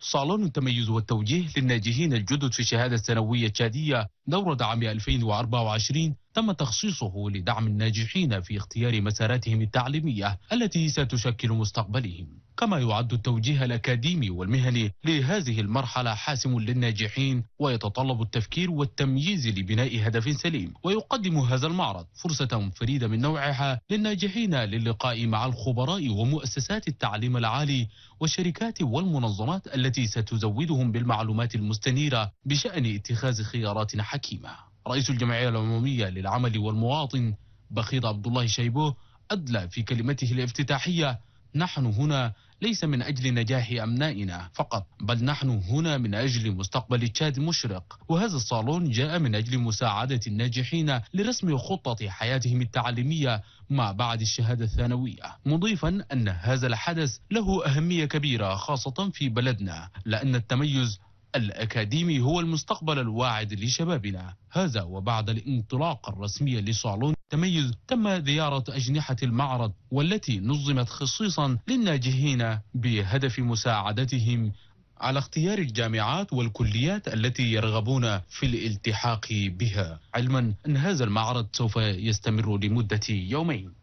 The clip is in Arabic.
صالون التميز والتوجيه للناجحين الجدد في الشهادة الثانوية التشادية دورة عام 2024 تم تخصيصه لدعم الناجحين في اختيار مساراتهم التعليمية التي ستشكل مستقبلهم كما يعد التوجيه الأكاديمي والمهني لهذه المرحلة حاسم للناجحين ويتطلب التفكير والتمييز لبناء هدف سليم ويقدم هذا المعرض فرصة فريدة من نوعها للناجحين للقاء مع الخبراء ومؤسسات التعليم العالي والشركات والمنظمات التي ستزودهم بالمعلومات المستنيرة بشأن اتخاذ خيارات حكيمة رئيس الجمعية العمومية للعمل والمواطن بخيط عبد الله شيبوه أدلى في كلمته الافتتاحية نحن هنا ليس من أجل نجاح أمنائنا فقط بل نحن هنا من أجل مستقبل تشاد مشرق وهذا الصالون جاء من أجل مساعدة الناجحين لرسم خطة حياتهم التعليمية ما بعد الشهادة الثانوية مضيفا أن هذا الحدث له أهمية كبيرة خاصة في بلدنا لأن التميز الأكاديمي هو المستقبل الواعد لشبابنا هذا وبعد الانطلاق الرسمي لصالون التميز تم زيارة أجنحة المعرض والتي نظمت خصيصا للناجحين بهدف مساعدتهم على اختيار الجامعات والكليات التي يرغبون في الالتحاق بها علما أن هذا المعرض سوف يستمر لمدة يومين